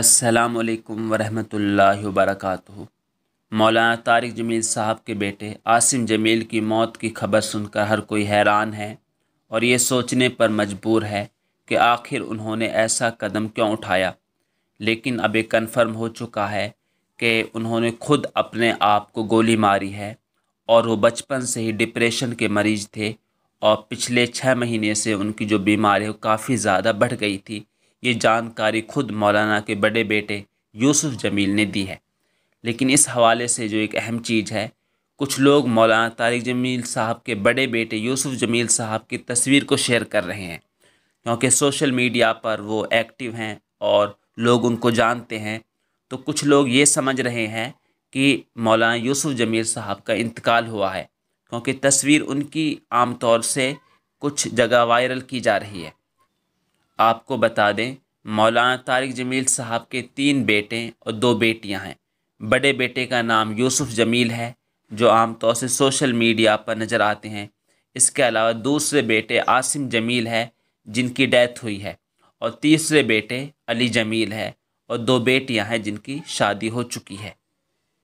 असलकम वरहमल वबरक मौलाना तारिक जमील साहब के बेटे आसिम जमील की मौत की खबर सुनकर हर कोई हैरान है और ये सोचने पर मजबूर है कि आखिर उन्होंने ऐसा कदम क्यों उठाया लेकिन अब ये कन्फर्म हो चुका है कि उन्होंने खुद अपने आप को गोली मारी है और वो बचपन से ही डिप्रेशन के मरीज थे और पिछले छः महीने से उनकी जो बीमारी है काफ़ी ज़्यादा बढ़ गई थी ये जानकारी खुद मौलाना के बड़े बेटे यूसुफ जमील ने दी है लेकिन इस हवाले से जो एक अहम चीज़ है कुछ लोग मौलाना तारिक जमील साहब के बड़े बेटे यूसुफ जमील साहब की तस्वीर को शेयर कर रहे हैं क्योंकि सोशल मीडिया पर वो एक्टिव हैं और लोग उनको जानते हैं तो कुछ लोग ये समझ रहे हैं कि मौलाना यूसुफ जमील साहब का इंतकाल हुआ है क्योंकि तस्वीर उनकी आमतौर से कुछ जगह वायरल की जा रही है आपको बता दें मौलाना तारिक जमील साहब के तीन बेटे और दो बेटियां हैं बड़े बेटे का नाम यूसुफ जमील है जो आम तौर से सोशल मीडिया पर नज़र आते हैं इसके अलावा दूसरे बेटे आसिम जमील है जिनकी डेथ हुई है और तीसरे बेटे अली जमील है और दो बेटियां हैं जिनकी शादी हो चुकी है